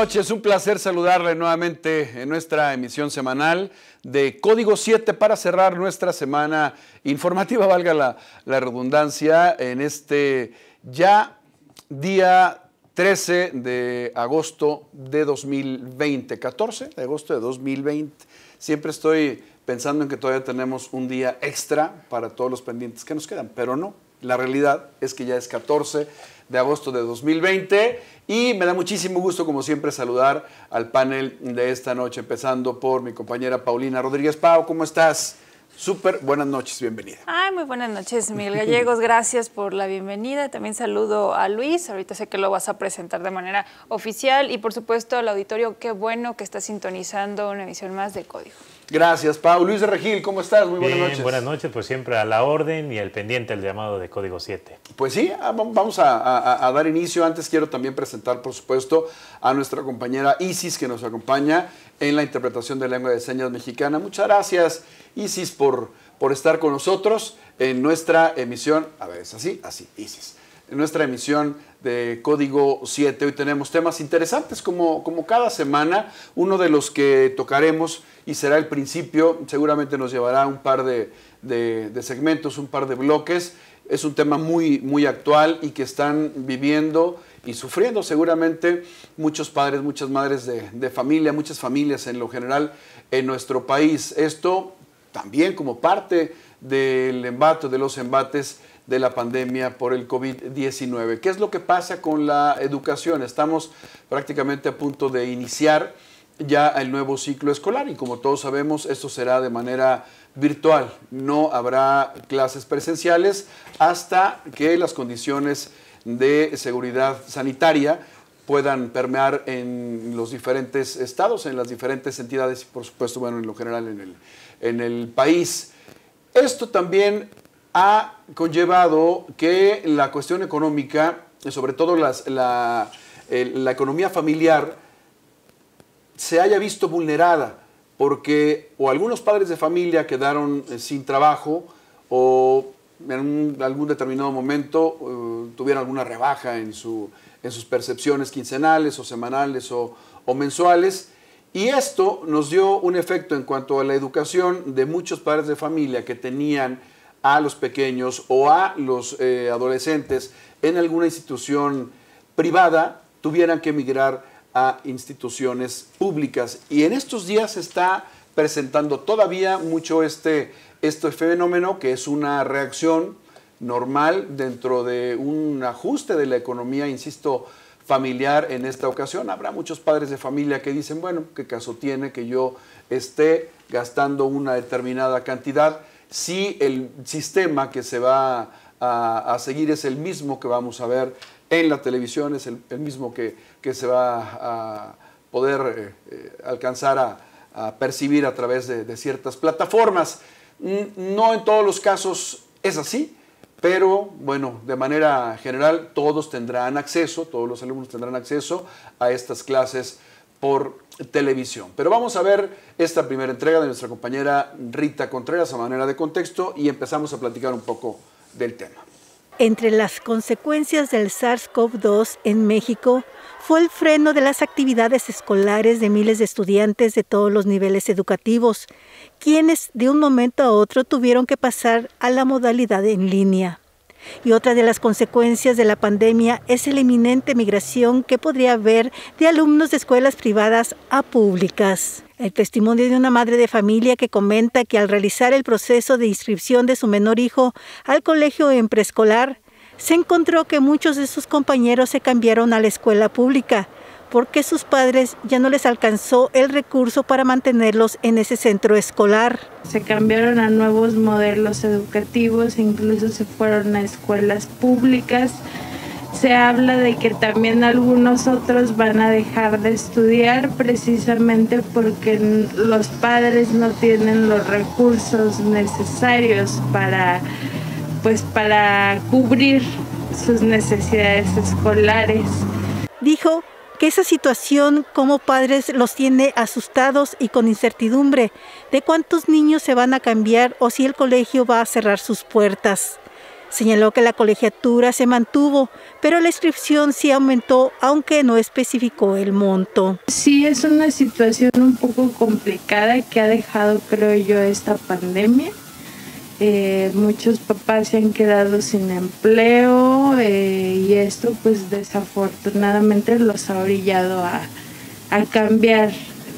noches, un placer saludarle nuevamente en nuestra emisión semanal de Código 7 para cerrar nuestra semana informativa, valga la redundancia, en este ya día 13 de agosto de 2020, 14 de agosto de 2020. Siempre estoy pensando en que todavía tenemos un día extra para todos los pendientes que nos quedan, pero no, la realidad es que ya es 14 de agosto de 2020 y me da muchísimo gusto, como siempre, saludar al panel de esta noche, empezando por mi compañera Paulina Rodríguez. Pau, ¿cómo estás? Súper buenas noches, bienvenida. Ay, muy buenas noches, Miguel Gallegos. Gracias por la bienvenida. También saludo a Luis. Ahorita sé que lo vas a presentar de manera oficial. Y por supuesto al auditorio, qué bueno que está sintonizando una emisión más de Código. Gracias, Pau. Luis de Regil, ¿cómo estás? Muy buenas Bien, noches. Buenas noches, pues siempre a la orden y al pendiente el llamado de Código 7. Pues sí, ah, vamos a, dar inicio. Antes quiero también presentar, por supuesto, a nuestra compañera Isis, que nos acompaña en la interpretación de lengua de señas mexicana. Muchas gracias, Isis, por, por estar con nosotros en nuestra emisión. A ver, es así, así, Isis en nuestra emisión de Código 7. Hoy tenemos temas interesantes como, como cada semana. Uno de los que tocaremos y será el principio, seguramente nos llevará un par de, segmentos, un par de bloques. Es un tema muy, muy actual y que están viviendo y sufriendo seguramente muchos padres, muchas madres de, de, familia, muchas familias en lo general en nuestro país. Esto también como parte del embate, de los embates de la pandemia por el COVID-19. ¿Qué es lo que pasa con la educación? Estamos prácticamente a punto de iniciar ya el nuevo ciclo escolar y como todos sabemos esto será de manera virtual. No habrá clases presenciales hasta que las condiciones de seguridad sanitaria puedan permear en los diferentes estados, en las diferentes entidades y por supuesto, bueno, en lo general en el, en el país. Esto también ha conllevado que la cuestión económica, sobre todo eh, la, economía familiar, se haya visto vulnerada, porque o algunos padres de familia quedaron eh, sin trabajo o en algún determinado momento eh, tuvieron alguna rebaja en, en, sus percepciones quincenales o semanales o, mensuales. Y esto nos dio un efecto en cuanto a la educación de muchos padres de familia que tenían a los pequeños o a los eh, adolescentes en alguna institución privada tuvieran que migrar a instituciones públicas. Y en estos días se está presentando todavía mucho este, este fenómeno que es una reacción normal dentro de un ajuste de la economía, insisto, familiar en esta ocasión. Habrá muchos padres de familia que dicen, bueno, ¿qué caso tiene que yo esté gastando una determinada cantidad? si el sistema que se va a, seguir es el mismo que vamos a ver en la televisión, es el, mismo que, se va a poder eh, eh, alcanzar a, percibir a través de, de ciertas plataformas. No en todos los casos es así, pero bueno, de manera general todos tendrán acceso, todos los alumnos tendrán acceso a estas clases por televisión. Pero vamos a ver esta primera entrega de nuestra compañera Rita Contreras a manera de contexto y empezamos a platicar un poco del tema. Entre las consecuencias del SARS-CoV-2 en México fue el freno de las actividades escolares de miles de estudiantes de todos los niveles educativos, quienes de un momento a otro tuvieron que pasar a la modalidad en línea. Y otra de las consecuencias de la pandemia es la inminente migración que podría haber de alumnos de escuelas privadas a públicas. El testimonio de una madre de familia que comenta que al realizar el proceso de inscripción de su menor hijo al colegio en preescolar, se encontró que muchos de sus compañeros se cambiaron a la escuela pública, porque sus padres ya no les alcanzó el recurso para mantenerlos en ese centro escolar. Se cambiaron a nuevos modelos educativos, incluso se fueron a escuelas públicas. Se habla de que también algunos otros van a dejar de estudiar precisamente porque los padres no tienen los recursos necesarios para pues para cubrir sus necesidades escolares. Dijo que esa situación como padres los tiene asustados y con incertidumbre de cuántos niños se van a cambiar o si el colegio va a cerrar sus puertas. Señaló que la colegiatura se mantuvo, pero la inscripción sí aumentó, aunque no especificó el monto. Sí, es una situación un poco complicada que ha dejado, creo yo, esta pandemia eh, muchos papás se han quedado sin empleo eh, y esto pues desafortunadamente los ha orillado a, a cambiar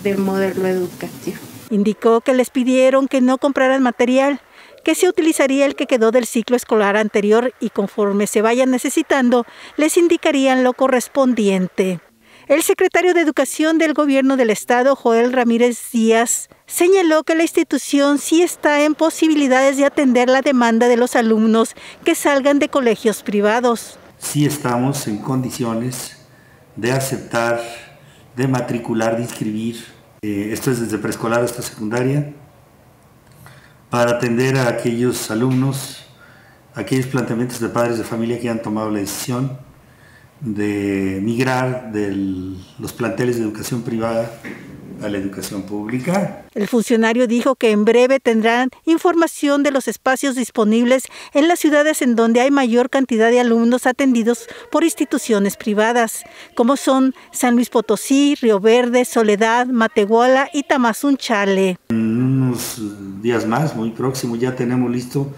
de modelo educativo. Indicó que les pidieron que no compraran material, que se utilizaría el que quedó del ciclo escolar anterior y conforme se vayan necesitando les indicarían lo correspondiente. El secretario de Educación del Gobierno del Estado, Joel Ramírez Díaz, señaló que la institución sí está en posibilidades de atender la demanda de los alumnos que salgan de colegios privados. Sí estamos en condiciones de aceptar, de matricular, de inscribir, eh, esto es desde preescolar hasta secundaria, para atender a aquellos alumnos, aquellos planteamientos de padres de familia que han tomado la decisión de migrar de los planteles de educación privada a la educación pública. El funcionario dijo que en breve tendrán información de los espacios disponibles en las ciudades en donde hay mayor cantidad de alumnos atendidos por instituciones privadas, como son San Luis Potosí, Río Verde, Soledad, Matehuala y Tamazunchale. En unos eh, días más, muy próximo, ya tenemos listo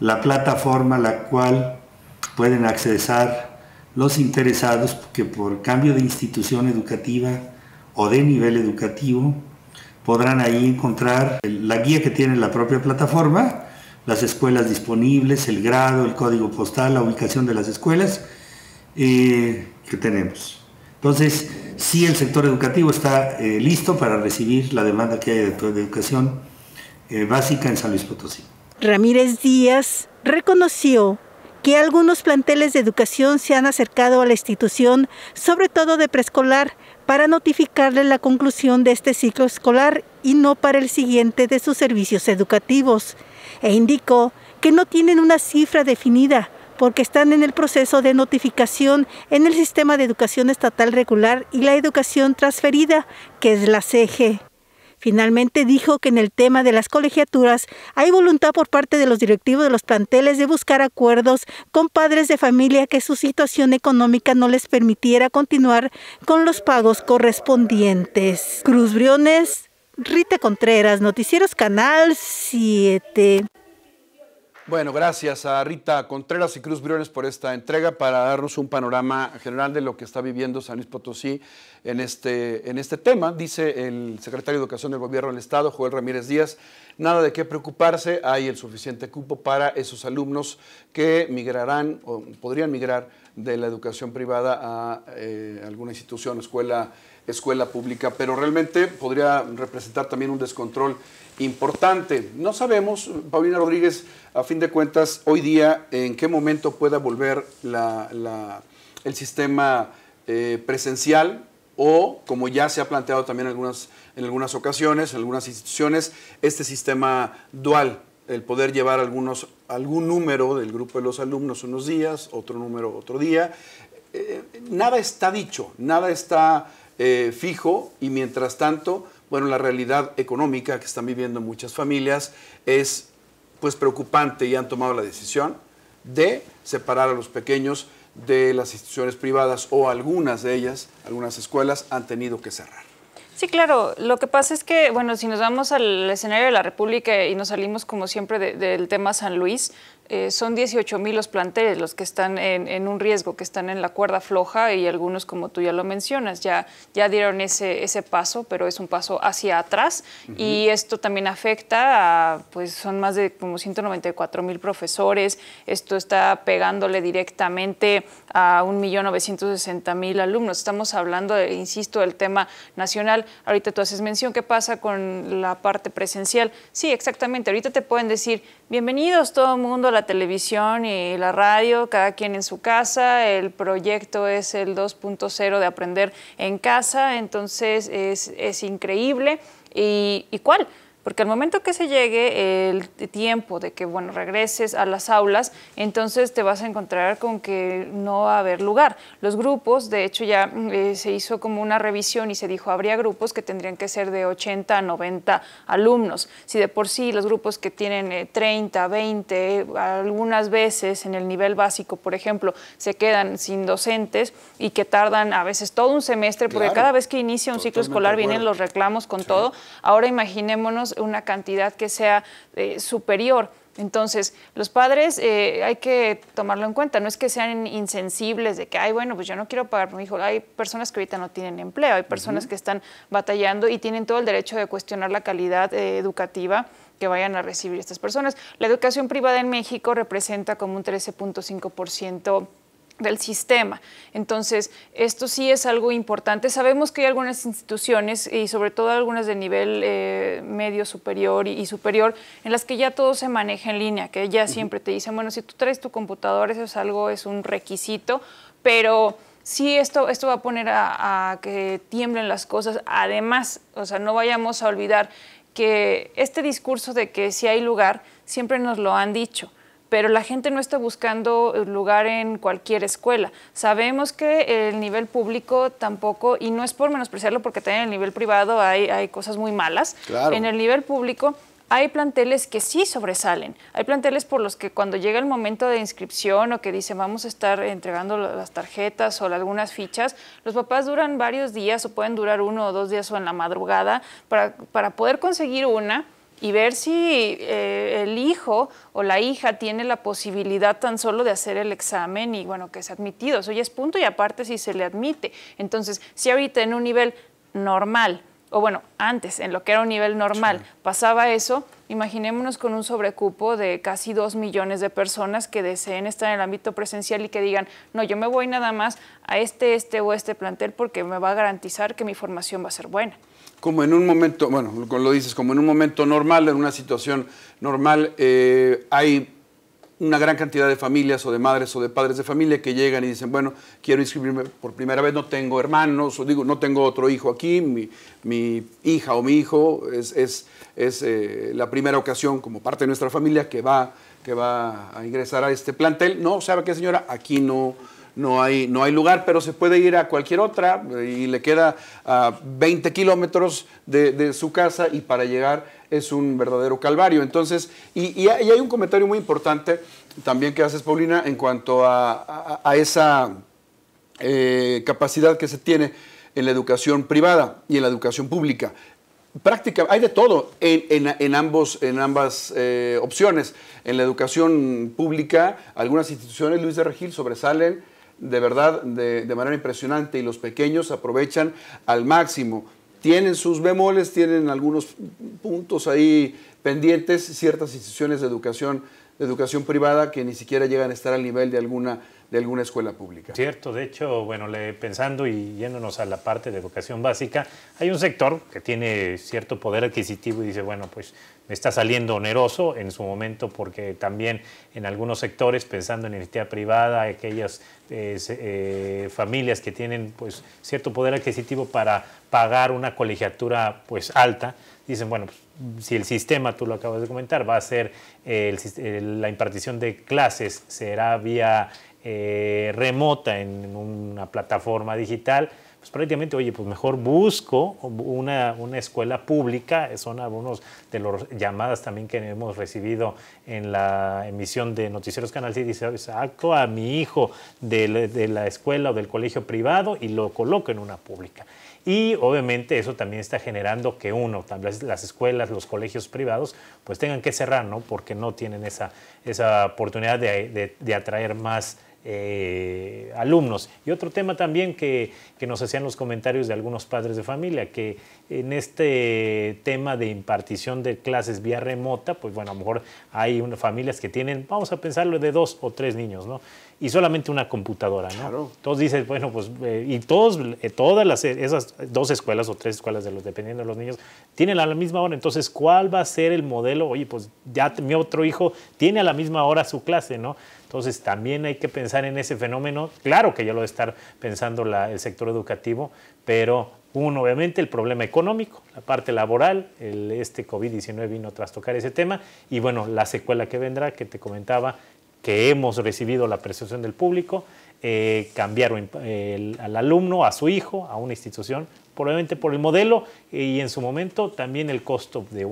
la plataforma a la cual pueden accesar los interesados que por cambio de institución educativa o de nivel educativo, podrán ahí encontrar la guía que tiene la propia plataforma, las escuelas disponibles, el grado, el código postal, la ubicación de las escuelas eh, que tenemos. Entonces, sí el sector educativo está eh, listo para recibir la demanda que hay de, educación eh, básica en San Luis Potosí. Ramírez Díaz reconoció que algunos planteles de educación se han acercado a la institución, sobre todo de preescolar, para notificarle la conclusión de este ciclo escolar y no para el siguiente de sus servicios educativos. E indicó que no tienen una cifra definida porque están en el proceso de notificación en el sistema de educación estatal regular y la educación transferida, que es la CEGE. Finalmente dijo que en el tema de las colegiaturas hay voluntad por parte de los directivos de los planteles de buscar acuerdos con padres de familia que su situación económica no les permitiera continuar con los pagos correspondientes. Cruz Briones, Rita Contreras, Noticieros Canal 7. Bueno, gracias a Rita Contreras y Cruz Briones por esta entrega para darnos un panorama general de lo que está viviendo San Luis Potosí en este, en este tema. Dice el secretario de Educación del Gobierno del Estado, Joel Ramírez Díaz, nada de qué preocuparse, hay el suficiente cupo para esos alumnos que migrarán o podrían migrar de la educación privada a eh, alguna institución, escuela escuela pública, pero realmente podría representar también un descontrol importante. No sabemos, Paulina Rodríguez, a fin de cuentas, hoy día en qué momento pueda volver el sistema eh, presencial o, como ya se ha planteado también en algunas, en algunas ocasiones, en algunas instituciones, este sistema dual, el poder llevar algunos, algún número del grupo de los alumnos unos días, otro número otro día. Eh, nada está dicho, nada está eh, fijo y mientras tanto, bueno, la realidad económica que están viviendo muchas familias es pues preocupante y han tomado la decisión de separar a los pequeños de las instituciones privadas o algunas de ellas, algunas escuelas han tenido que cerrar. Sí, claro. Lo que pasa es que, bueno, si nos vamos al escenario de la República y nos salimos como siempre del tema San Luis, eh, son 18 mil los planteles los que están en, un riesgo, que están en la cuerda floja y algunos, como tú ya lo mencionas, ya, ya dieron ese, ese paso, pero es un paso hacia atrás y esto también afecta a, pues son más de como 194 mil profesores, esto está pegándole directamente a 1.960.000 alumnos. Estamos hablando, eh, insisto, del tema nacional. Ahorita tú haces mención, ¿qué pasa con la parte presencial? Sí, exactamente, ahorita te pueden decir, bienvenidos todo el mundo la televisión y la radio, cada quien en su casa. El proyecto es el 2.0 de aprender en casa, entonces es, increíble. ¿Y cuál? porque al momento que se llegue el tiempo de que bueno regreses a las aulas, entonces te vas a encontrar con que no va a haber lugar. Los grupos, de hecho ya mm, eh, se hizo como una revisión y se dijo habría grupos que tendrían que ser de 80 a 90 alumnos. Si de por sí los grupos que tienen 30, eh, 20, algunas veces en el nivel básico, por ejemplo, se quedan sin docentes y que tardan a veces todo un semestre, porque cada vez que inicia un ciclo escolar vienen los reclamos con todo. Ahora imaginémonos una cantidad que sea eh, superior. Entonces, los padres eh, hay que tomarlo en cuenta, no es que sean insensibles de que, ay, bueno, pues yo no quiero pagar por mi hijo. Hay personas que ahorita no tienen empleo, hay personas que están batallando y tienen todo el derecho de cuestionar la calidad eh, educativa que vayan a recibir estas personas. La educación privada en México representa como un 13.5% del sistema. Entonces, esto sí es algo importante. Sabemos que hay algunas instituciones, y sobre todo algunas de nivel eh, medio superior y, superior, en las que ya todo se maneja en línea, que ya siempre te dicen, bueno, si tú traes tu computadora, eso es algo, es un requisito, pero sí esto, esto va a poner a, a que tiemblen las cosas. Además, o sea, no vayamos a olvidar que este discurso de que si hay lugar, siempre nos lo han dicho pero la gente no está buscando lugar en cualquier escuela. Sabemos que el nivel público tampoco, y no es por menospreciarlo porque también en el nivel privado hay, hay cosas muy malas, en el nivel público hay planteles que sí sobresalen. Hay planteles por los que cuando llega el momento de inscripción o que dicen vamos a estar entregando las tarjetas o algunas fichas, los papás duran varios días o pueden durar uno o dos días o en la madrugada para, para poder conseguir una y ver si eh, o la hija tiene la posibilidad tan solo de hacer el examen y bueno, que es admitido. Eso ya es punto y aparte si se le admite. Entonces, si ahorita en un nivel normal, o bueno, antes, en lo que era un nivel normal, pasaba eso, imaginémonos con un sobrecupo de casi dos millones de personas que deseen estar en el ámbito presencial y que digan, no, yo me voy nada más a este, este o este plantel porque me va a garantizar que mi formación va a ser buena como en un momento, bueno, lo dices, como en un momento normal, en una situación normal, eh, hay una gran cantidad de familias o de madres o de padres de familia que llegan y dicen, bueno, quiero inscribirme por primera vez, no tengo hermanos, o digo, no tengo otro hijo aquí, mi, hija o mi hijo es, es, eh, la primera ocasión como parte de nuestra familia que va, que va a ingresar a este plantel. No, ¿sabe qué señora? Aquí no, no hay, lugar, pero se puede ir a cualquier otra y le queda a 20 kilómetros de, su casa y para llegar es un verdadero calvario. Entonces, y, hay un comentario muy importante también que haces, Paulina, en cuanto a, esa eh, capacidad que se tiene en la educación privada y en la educación pública. Práctica, hay de todo en, en, ambas eh, opciones. En la educación pública, algunas instituciones, Luis de Regil, sobresalen de verdad de, de manera impresionante y los pequeños aprovechan al máximo tienen sus bemoles, tienen algunos puntos ahí pendientes, ciertas instituciones de educación, de educación privada que ni siquiera llegan a estar al nivel de alguna de alguna escuela pública. Cierto, de hecho, bueno, pensando y yéndonos a la parte de educación básica, hay un sector que tiene cierto poder adquisitivo y dice, bueno, pues me está saliendo oneroso en su momento porque también en algunos sectores, pensando en entidad privada, aquellas eh, eh, familias que tienen pues cierto poder adquisitivo para pagar una colegiatura pues alta, dicen, bueno, pues, si el sistema, tú lo acabas de comentar, va a ser eh, la impartición de clases será vía eh, remota en una plataforma digital, pues prácticamente, oye, pues mejor busco una, una, escuela pública, son algunos de los llamadas también que hemos recibido en la emisión de Noticieros Canal dice, saco a mi hijo de, la escuela o del colegio privado y lo coloco en una pública. Y obviamente eso también está generando que uno, también las escuelas, los colegios privados, pues tengan que cerrar, ¿no? Porque no tienen esa, esa oportunidad de atraer más eh, alumnos. Y otro tema también que, nos hacían los comentarios de algunos padres de familia, que en este tema de impartición de clases vía remota, pues bueno, a lo mejor hay familias que tienen, vamos a pensarlo, de dos o tres niños, ¿no? Y solamente una computadora, ¿no? Claro. Todos dicen, bueno, pues, eh, y todos, eh, todas las, esas dos escuelas o tres escuelas, de los, dependiendo de los niños, tienen a la misma hora. Entonces, ¿cuál va a ser el modelo? Oye, pues ya mi otro hijo tiene a la misma hora su clase, ¿no? Entonces también hay que pensar en ese fenómeno. Claro que ya lo debe estar pensando el sector educativo, pero uno, obviamente, el problema económico, la parte laboral, este COVID-19 vino tras tocar ese tema y bueno, la secuela que vendrá, que te comentaba, que hemos recibido la percepción del público, cambiaron eh, cambiar al alumno, a su hijo, a una institución, probablemente por el modelo y en su momento también el costo de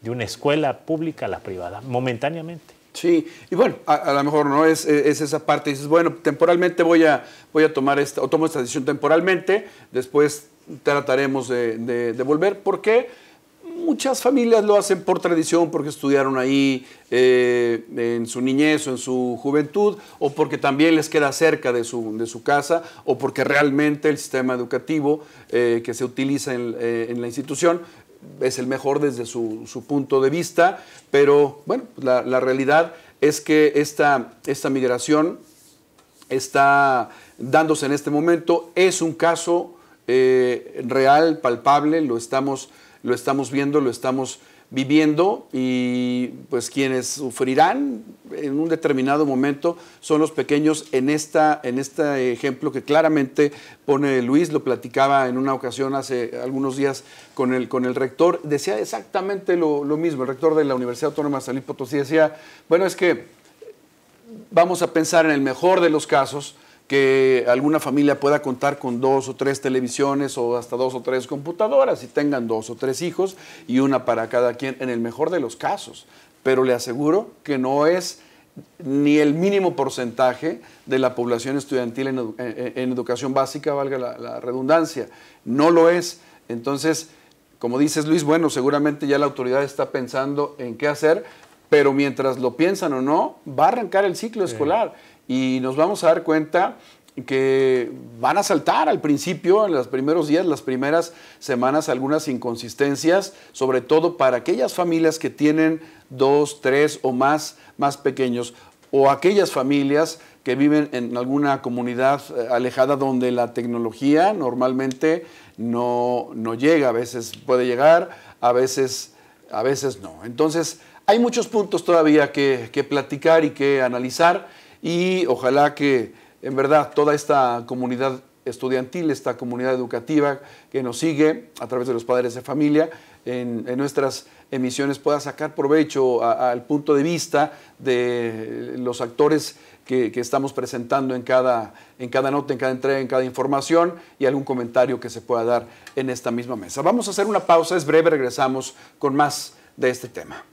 de una escuela pública a la privada, momentáneamente. Sí, y bueno, a, lo mejor no e, es, esa parte, dices, bueno, temporalmente voy a, voy a tomar esta, o tomo esta decisión temporalmente, después trataremos de, volver, porque muchas familias lo hacen por tradición, porque estudiaron ahí eh, en su niñez o en su juventud, o porque también les queda cerca de su, de su casa, o porque realmente el sistema educativo eh, que se utiliza en, eh, en la institución es el mejor desde su, su punto de vista, pero bueno, pues, la, realidad es que esta, esta migración está dándose en este momento. Es un caso eh, real, palpable, lo estamos, lo estamos viendo, lo estamos viviendo y pues quienes sufrirán en un determinado momento son los pequeños en, esta, en este ejemplo que claramente pone Luis, lo platicaba en una ocasión hace algunos días con el, con el rector, decía exactamente lo, mismo, el rector de la Universidad Autónoma de San Potosí decía, bueno, es que vamos a pensar en el mejor de los casos, que alguna familia pueda contar con dos o tres televisiones o hasta dos o tres computadoras y tengan dos o tres hijos y una para cada quien en el mejor de los casos. Pero le aseguro que no es ni el mínimo porcentaje de la población estudiantil en, educación básica, valga la, redundancia. No lo es. Entonces, como dices Luis, bueno, seguramente ya la autoridad está pensando en qué hacer, pero mientras lo piensan o no, va a arrancar el ciclo escolar y nos vamos a dar cuenta que van a saltar al principio, en los primeros días, las primeras semanas, algunas inconsistencias, sobre todo para aquellas familias que tienen dos, tres o más, más pequeños, o aquellas familias que viven en alguna comunidad eh, alejada donde la tecnología normalmente no, llega, a veces puede llegar, a veces, a veces no. Entonces, hay muchos puntos todavía que platicar y que analizar y ojalá que en verdad toda esta comunidad estudiantil, esta comunidad educativa que nos sigue a través de los padres de familia en, nuestras emisiones pueda sacar provecho al punto de vista de los actores que, estamos presentando en cada, en cada nota, en cada entrega, en cada información y algún comentario que se pueda dar en esta misma mesa. Vamos a hacer una pausa, es breve, regresamos con más de este tema.